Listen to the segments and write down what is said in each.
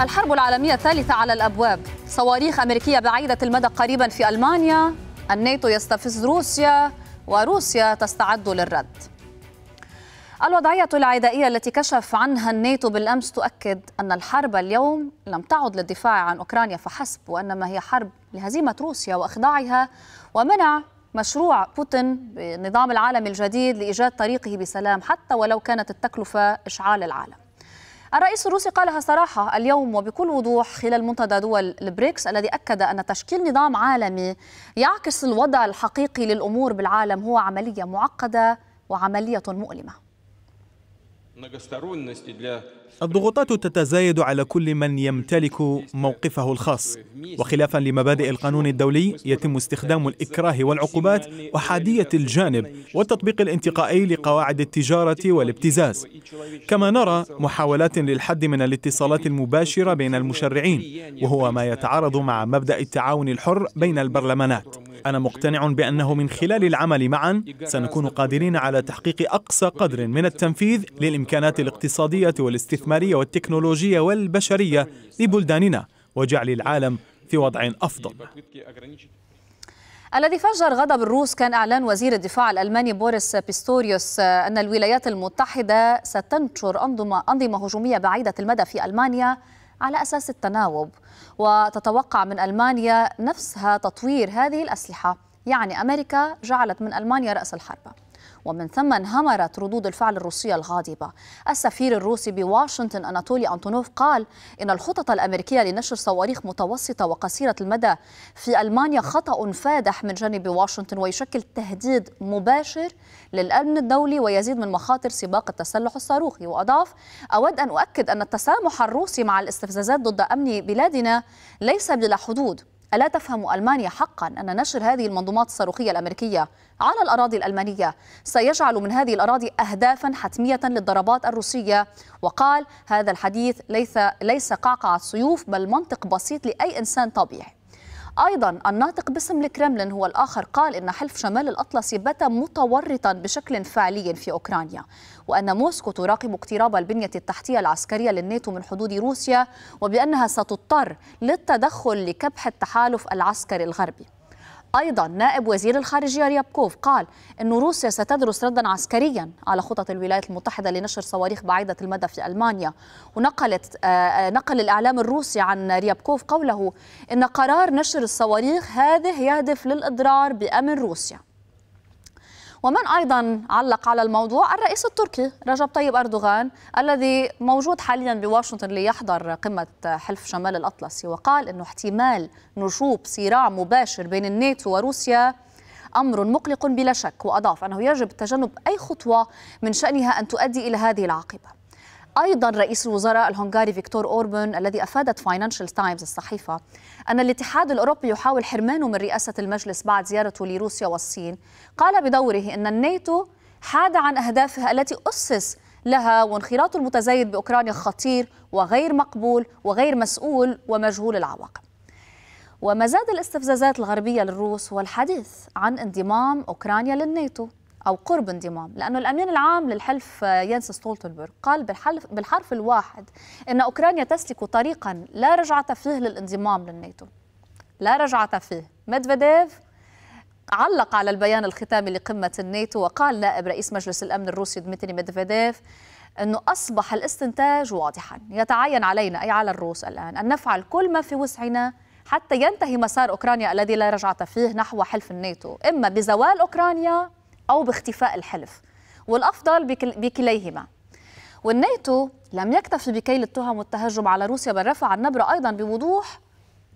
الحرب العالمية الثالثة على الأبواب صواريخ أمريكية بعيدة المدى قريبا في ألمانيا الناتو يستفز روسيا وروسيا تستعد للرد الوضعية العدائية التي كشف عنها الناتو بالأمس تؤكد أن الحرب اليوم لم تعد للدفاع عن أوكرانيا فحسب وإنما هي حرب لهزيمة روسيا وإخضاعها ومنع مشروع بوتين بنظام العالم الجديد لإيجاد طريقه بسلام حتى ولو كانت التكلفة إشعال العالم الرئيس الروسي قالها صراحة اليوم وبكل وضوح خلال منتدى دول البريكس الذي أكد أن تشكيل نظام عالمي يعكس الوضع الحقيقي للأمور بالعالم هو عملية معقدة وعملية مؤلمة الضغوطات تتزايد على كل من يمتلك موقفه الخاص وخلافا لمبادئ القانون الدولي يتم استخدام الإكراه والعقوبات وحادية الجانب والتطبيق الانتقائي لقواعد التجارة والابتزاز كما نرى محاولات للحد من الاتصالات المباشرة بين المشرعين وهو ما يتعارض مع مبدأ التعاون الحر بين البرلمانات أنا مقتنع بأنه من خلال العمل معا سنكون قادرين على تحقيق أقصى قدر من التنفيذ للإمكانات الاقتصادية والاستثمارية والتكنولوجية والبشرية لبلداننا وجعل العالم في وضع أفضل الذي فجر غضب الروس كان اعلان وزير الدفاع الالماني بوريس بيستوريوس ان الولايات المتحده ستنشر انظمه انظمه هجوميه بعيده المدى في المانيا على أساس التناوب وتتوقع من ألمانيا نفسها تطوير هذه الأسلحة يعني أمريكا جعلت من ألمانيا رأس الحربة ومن ثم انهمرت ردود الفعل الروسية الغاضبة السفير الروسي بواشنطن أناتولي أنتونوف قال إن الخطط الأمريكية لنشر صواريخ متوسطة وقصيرة المدى في ألمانيا خطأ فادح من جانب واشنطن ويشكل تهديد مباشر للأمن الدولي ويزيد من مخاطر سباق التسلح الصاروخي وأضاف أود أن أؤكد أن التسامح الروسي مع الاستفزازات ضد أمن بلادنا ليس بلا حدود ألا تفهم ألمانيا حقا أن نشر هذه المنظومات الصاروخية الأمريكية على الأراضي الألمانية سيجعل من هذه الأراضي أهدافا حتمية للضربات الروسية وقال هذا الحديث ليس ليس قعقعة سيوف بل منطق بسيط لأي إنسان طبيعي أيضا الناطق باسم الكرملين هو الآخر قال أن حلف شمال الأطلسي بات متورطا بشكل فعلي في أوكرانيا وأن موسكو تراقب اقتراب البنية التحتية العسكرية للناتو من حدود روسيا وبأنها ستضطر للتدخل لكبح التحالف العسكري الغربي أيضا نائب وزير الخارجية ريابكوف قال أن روسيا ستدرس ردا عسكريا على خطط الولايات المتحدة لنشر صواريخ بعيدة المدى في ألمانيا ونقلت آه، نقل الإعلام الروسي عن ريابكوف قوله أن قرار نشر الصواريخ هذه يهدف للإضرار بأمن روسيا ومن أيضا علق على الموضوع الرئيس التركي رجب طيب أردوغان الذي موجود حاليا بواشنطن ليحضر قمة حلف شمال الأطلسي وقال أنه احتمال نشوب صراع مباشر بين الناتو وروسيا امر مقلق بلا شك واضاف انه يجب تجنب اي خطوه من شانها ان تؤدي الى هذه العاقبه أيضا رئيس الوزراء الهنغاري فيكتور أوربن الذي أفادت فاينانشال تايمز الصحيفة أن الاتحاد الأوروبي يحاول حرمانه من رئاسة المجلس بعد زيارته لروسيا والصين قال بدوره أن الناتو حاد عن أهدافها التي أسس لها وانخراطه المتزايد بأوكرانيا خطير وغير مقبول وغير مسؤول ومجهول العواقب ومزاد الاستفزازات الغربية للروس هو الحديث عن انضمام أوكرانيا للناتو أو قرب انضمام لأنه الأمين العام للحلف آه، ينس ستولتنبرغ قال بالحلف بالحرف الواحد أن أوكرانيا تسلك طريقا لا رجعة فيه للانضمام للناتو لا رجعة فيه ميدفيديف علق على البيان الختامي لقمة الناتو وقال نائب رئيس مجلس الأمن الروسي دمتري ميدفيديف أنه أصبح الاستنتاج واضحا يتعين علينا أي على الروس الآن أن نفعل كل ما في وسعنا حتى ينتهي مسار أوكرانيا الذي لا رجعة فيه نحو حلف الناتو إما بزوال أوكرانيا أو باختفاء الحلف والأفضل بكليهما والناتو لم يكتفي بكيل التهم والتهجم على روسيا بل رفع النبرة أيضا بوضوح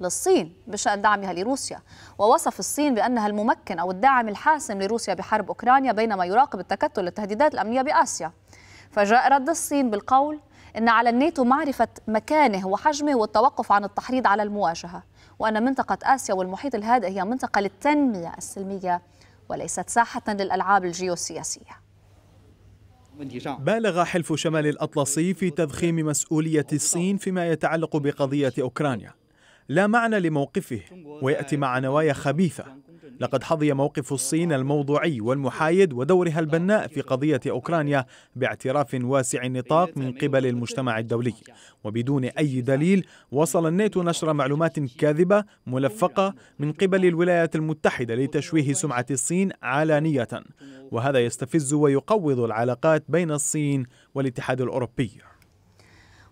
للصين بشأن دعمها لروسيا ووصف الصين بأنها الممكن أو الداعم الحاسم لروسيا بحرب أوكرانيا بينما يراقب التكتل للتهديدات الأمنية بآسيا فجاء رد الصين بالقول أن على الناتو معرفة مكانه وحجمه والتوقف عن التحريض على المواجهة وأن منطقة آسيا والمحيط الهادئ هي منطقة للتنمية السلمية وليست ساحة للألعاب الجيوسياسية بالغ حلف شمال الأطلسي في تضخيم مسؤولية الصين فيما يتعلق بقضية أوكرانيا لا معنى لموقفه ويأتي مع نوايا خبيثة لقد حظي موقف الصين الموضوعي والمحايد ودورها البناء في قضية أوكرانيا باعتراف واسع النطاق من قبل المجتمع الدولي وبدون أي دليل وصل الناتو نشر معلومات كاذبة ملفقة من قبل الولايات المتحدة لتشويه سمعة الصين علانية وهذا يستفز ويقوض العلاقات بين الصين والاتحاد الأوروبي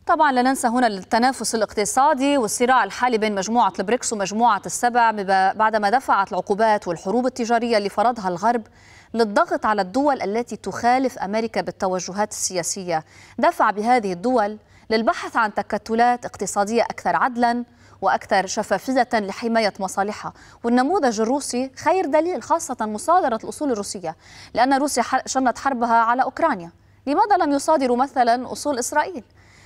طبعا لا ننسى هنا التنافس الاقتصادي والصراع الحالي بين مجموعة البريكس ومجموعة السبع بعدما دفعت العقوبات والحروب التجارية اللي فرضها الغرب للضغط على الدول التي تخالف أمريكا بالتوجهات السياسية دفع بهذه الدول للبحث عن تكتلات اقتصادية أكثر عدلاً واكثر شفافيه لحمايه مصالحها، والنموذج الروسي خير دليل خاصه مصادره الاصول الروسيه، لان روسيا شنت حربها على اوكرانيا، لماذا لم يصادروا مثلا اصول اسرائيل؟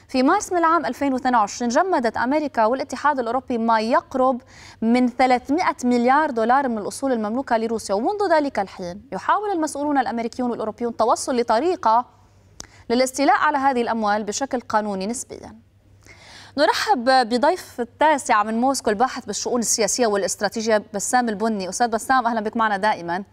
في مارس من العام 2022 جمدت أمريكا والاتحاد الأوروبي ما يقرب من 300 مليار دولار من الأصول المملوكة لروسيا ومنذ ذلك الحين يحاول المسؤولون الأمريكيون والأوروبيون التوصل لطريقة للاستيلاء على هذه الأموال بشكل قانوني نسبياً نرحب بضيف التاسع من موسكو الباحث بالشؤون السياسيه والاستراتيجيه بسام البني استاذ بسام اهلا بك معنا دائما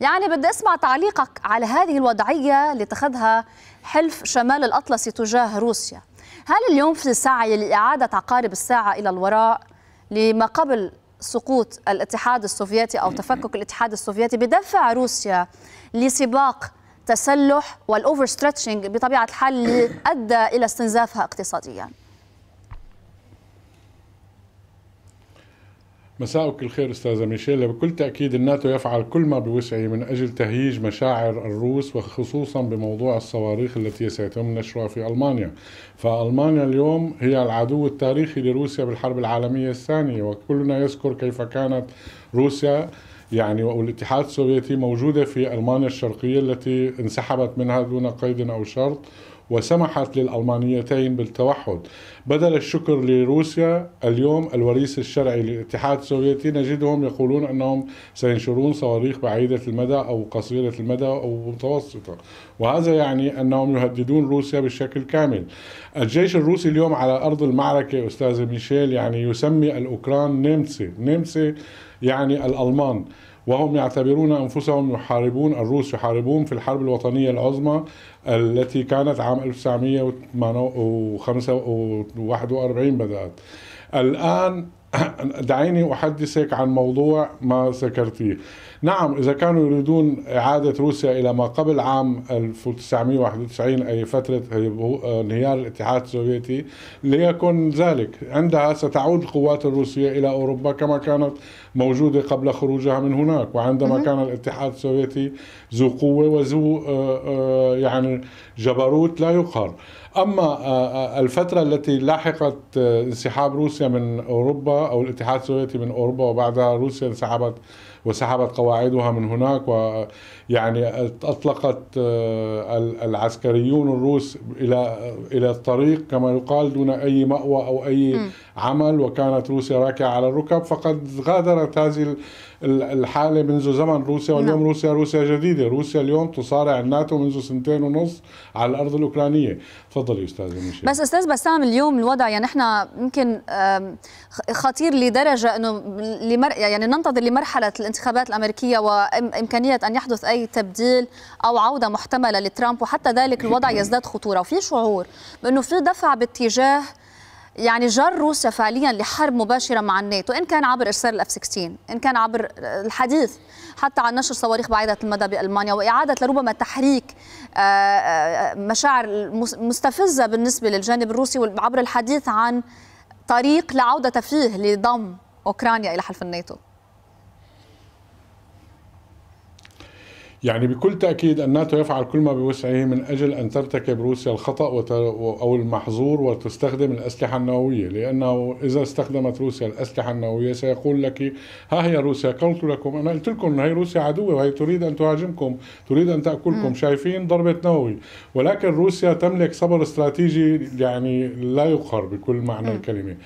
يعني بدي اسمع تعليقك على هذه الوضعيه اللي اتخذها حلف شمال الاطلسي تجاه روسيا هل اليوم في السعي لإعادة عقارب الساعة إلى الوراء لما قبل سقوط الاتحاد السوفيتي أو تفكك الاتحاد السوفيتي بدفع روسيا لسباق تسلح والأوفر بطبيعة الحال أدى إلى استنزافها اقتصادياً؟ مساءك الخير استاذه ميشيل بكل تاكيد الناتو يفعل كل ما بوسعه من اجل تهييج مشاعر الروس وخصوصا بموضوع الصواريخ التي سيتم نشرها في المانيا فالمانيا اليوم هي العدو التاريخي لروسيا بالحرب العالميه الثانيه وكلنا يذكر كيف كانت روسيا يعني والاتحاد السوفيتي موجوده في المانيا الشرقيه التي انسحبت منها دون قيد او شرط وسمحت للألمانيتين بالتوحد بدل الشكر لروسيا اليوم الوريث الشرعي للاتحاد السوفيتي نجدهم يقولون أنهم سينشرون صواريخ بعيدة المدى أو قصيرة المدى أو متوسطة وهذا يعني أنهم يهددون روسيا بشكل كامل الجيش الروسي اليوم على أرض المعركة أستاذ ميشيل يعني يسمي الأوكران نيمسي نيمسي يعني الألمان وهم يعتبرون أنفسهم يحاربون الروس يحاربون في الحرب الوطنية العظمى التي كانت عام 1945 بدأت الآن دعيني أحدثك عن موضوع ما ذكرتيه نعم إذا كانوا يريدون إعادة روسيا إلى ما قبل عام 1991 أي فترة انهيار الاتحاد السوفيتي ليكن ذلك عندها ستعود القوات الروسية إلى أوروبا كما كانت موجودة قبل خروجها من هناك وعندما كان الاتحاد السوفيتي ذو قوة وذو آه، آه، يعني جبروت لا يقهر اما آه، آه، الفتره التي لاحقت آه، انسحاب روسيا من اوروبا او الاتحاد السوفيتي من اوروبا وبعدها روسيا انسحبت وسحبت قواعدها من هناك ويعني اطلقت العسكريون الروس الى الى الطريق كما يقال دون اي مأوى او اي عمل وكانت روسيا راكعه على الركب فقد غادرت هذه الحالة منذ زمن روسيا واليوم نعم. روسيا روسيا جديدة روسيا اليوم تصارع الناتو منذ سنتين ونص على الأرض الأوكرانية تفضلي أستاذ ميشيل بس أستاذ بسام اليوم الوضع يعني نحن يمكن خطير لدرجة أنه لمر... يعني ننتظر لمرحلة الانتخابات الأمريكية وإمكانية أن يحدث أي تبديل أو عودة محتملة لترامب وحتى ذلك الوضع يزداد خطورة وفي شعور بأنه في دفع باتجاه يعني جر روسيا فعليا لحرب مباشره مع الناتو ان كان عبر ارسال الاف 16 ان كان عبر الحديث حتى عن نشر صواريخ بعيده المدى بالمانيا واعاده لربما تحريك آه، آه، مشاعر مستفزه بالنسبه للجانب الروسي عبر الحديث عن طريق لا عوده فيه لضم اوكرانيا الى حلف الناتو يعني بكل تأكيد الناتو يفعل كل ما بوسعه من أجل أن ترتكب روسيا الخطأ أو المحظور وتستخدم الأسلحة النووية لأنه إذا استخدمت روسيا الأسلحة النووية سيقول لك ها هي روسيا قلت لكم أنا قلت لكم هي روسيا عدوة وهي تريد أن تهاجمكم تريد أن تأكلكم م. شايفين ضربة نووي ولكن روسيا تملك صبر استراتيجي يعني لا يقهر بكل معنى م. الكلمة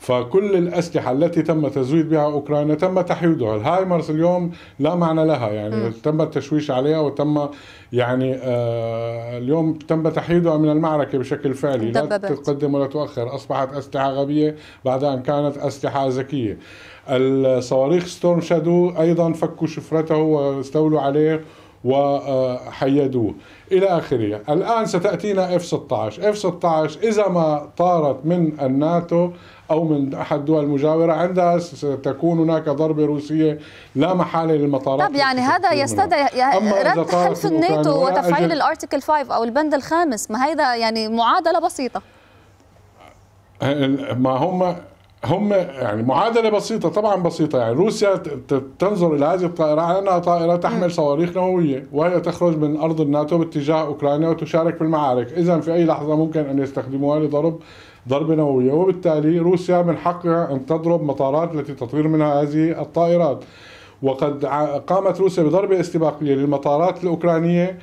فكل الأسلحة التي تم تزويد بها أوكرانيا تم تحييدها الهايمرز اليوم لا معنى لها يعني م. تم التشويش عليها وتم يعني آه اليوم تم تحييدها من المعركة بشكل فعلي لا تقدم ولا تؤخر أصبحت أسلحة غبية بعد أن كانت أسلحة ذكية الصواريخ ستورم شادو أيضا فكوا شفرته واستولوا عليه وحيدوه إلى آخره الآن ستأتينا F-16 F-16 إذا ما طارت من الناتو أو من أحد الدول المجاورة عندها ستكون هناك ضربة روسية لا محالة للمطارات طب يعني هذا يستدعي رد حلف الناتو وتفعيل الارتكل 5 أو البند الخامس ما هذا يعني معادلة بسيطة ما هم هم يعني معادله بسيطه طبعا بسيطه يعني روسيا تنظر الى هذه الطائره على انها طائره تحمل صواريخ نوويه وهي تخرج من ارض الناتو باتجاه اوكرانيا وتشارك في المعارك، اذا في اي لحظه ممكن ان يستخدموها لضرب ضربه نوويه وبالتالي روسيا من حقها ان تضرب مطارات التي تطير منها هذه الطائرات. وقد قامت روسيا بضربه استباقيه للمطارات الاوكرانيه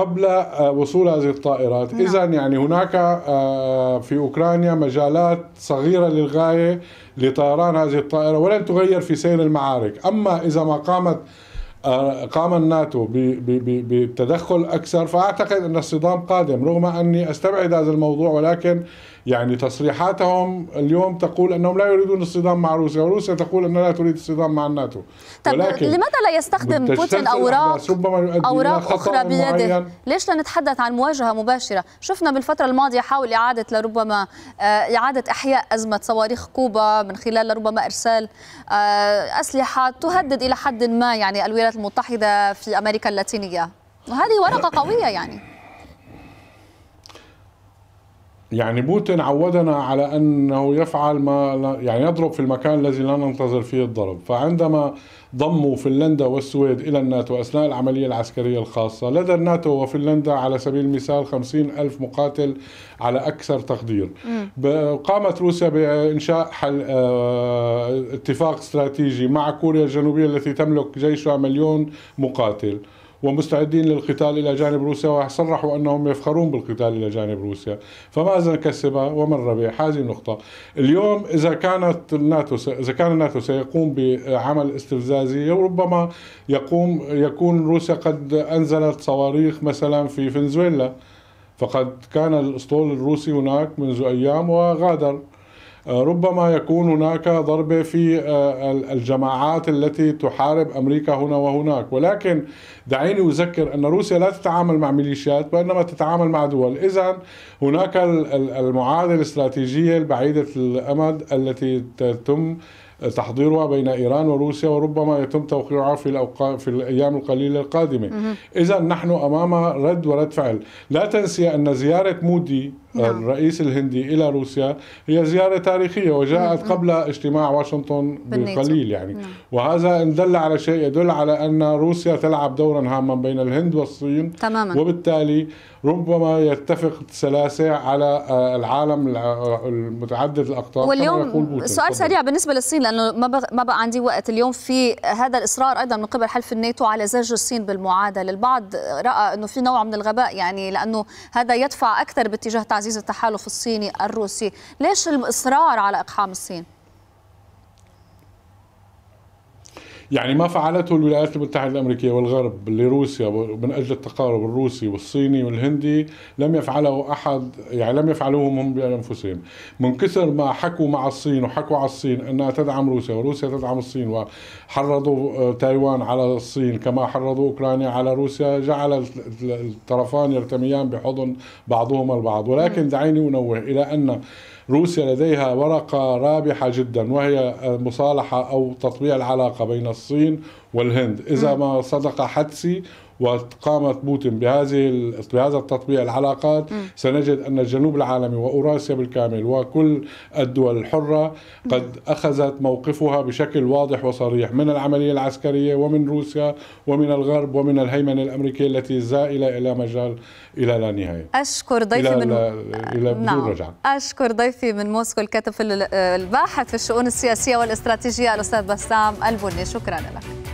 قبل آه، وصول هذه الطائرات نعم. إذا يعني هناك آه، في أوكرانيا مجالات صغيرة للغاية لطيران هذه الطائرة ولن تغير في سير المعارك أما إذا ما قامت آه، قام الناتو بتدخل اكثر فاعتقد ان الصدام قادم رغم اني استبعد هذا الموضوع ولكن يعني تصريحاتهم اليوم تقول انهم لا يريدون الصدام مع روسيا وروسيا تقول انها لا تريد الصدام مع الناتو طب ولكن لماذا لا يستخدم بوتين اوراق اوراق اخرى بيده معين. ليش لا نتحدث عن مواجهه مباشره شفنا بالفتره الماضيه حاول اعاده لربما آه، اعاده احياء ازمه صواريخ كوبا من خلال لربما ارسال آه، اسلحه تهدد الى حد ما يعني الولايات الولايات المتحدة في أمريكا اللاتينية وهذه ورقة قوية يعني يعني بوتين عودنا على انه يفعل ما يعني يضرب في المكان الذي لا ننتظر فيه الضرب فعندما ضموا فنلندا والسويد إلى الناتو أثناء العملية العسكرية الخاصة لدى الناتو وفنلندا على سبيل المثال 50 ألف مقاتل على أكثر تقدير قامت روسيا بإنشاء حل آه، اتفاق استراتيجي مع كوريا الجنوبية التي تملك جيشها مليون مقاتل ومستعدين للقتال إلى جانب روسيا وصرحوا أنهم يفخرون بالقتال إلى جانب روسيا فماذا كسب ومن ربيع هذه النقطة اليوم إذا كانت الناتو س... إذا كان الناتو سيقوم بعمل استفزازي ربما يقوم يكون روسيا قد أنزلت صواريخ مثلا في فنزويلا فقد كان الاسطول الروسي هناك منذ ايام وغادر آه، ربما يكون هناك ضربة في آه، الجماعات التي تحارب أمريكا هنا وهناك ولكن دعيني أذكر أن روسيا لا تتعامل مع ميليشيات وإنما تتعامل مع دول إذا هناك المعادلة الاستراتيجية البعيدة الأمد التي تتم تحضيرها بين ايران وروسيا وربما يتم توقيعها في في الايام القليله القادمه. اذا نحن امام رد ورد فعل، لا تنسي ان زياره مودي نعم. الرئيس الهندي إلى روسيا هي زيارة تاريخية وجاءت قبل اجتماع واشنطن بقليل يعني نعم. وهذا إن دل على شيء يدل على أن روسيا تلعب دورا هاما بين الهند والصين تماما. وبالتالي ربما يتفق السلاسع على آه، العالم المتعدد الأقطاب واليوم سؤال سريع بالنسبة للصين لأنه ما بقى عندي وقت اليوم في هذا الإصرار أيضا من قبل حلف الناتو على زج الصين بالمعادلة البعض رأى أنه في نوع من الغباء يعني لأنه هذا يدفع أكثر باتجاه تعزيز التحالف الصيني الروسي ليش الإصرار على إقحام الصين؟ يعني ما فعلته الولايات المتحدة الأمريكية والغرب لروسيا من أجل التقارب الروسي والصيني والهندي لم يفعله أحد يعني لم يفعلوهم هم بأنفسهم من كثر ما حكوا مع الصين وحكوا على الصين أنها تدعم روسيا وروسيا تدعم الصين وحرضوا آه، تايوان على الصين كما حرضوا أوكرانيا على روسيا جعل الطرفان يرتميان بحضن بعضهما البعض ولكن دعيني أنوه إلى أن روسيا لديها ورقة رابحة جدا وهي مصالحة أو تطبيع العلاقة بين الصين والهند إذا ما صدق حدسي وقامت بوتين بهذه بهذا التطبيع العلاقات م. سنجد ان الجنوب العالمي واوراسيا بالكامل وكل الدول الحره قد اخذت موقفها بشكل واضح وصريح من العمليه العسكريه ومن روسيا ومن الغرب ومن الهيمنه الامريكيه التي زائله الى مجال الى لا نهايه. اشكر ضيفي من الى بدون نعم. رجعه. اشكر ضيفي من موسكو الكاتب الباحث في الشؤون السياسيه والاستراتيجيه الاستاذ بسام البني شكرا لك.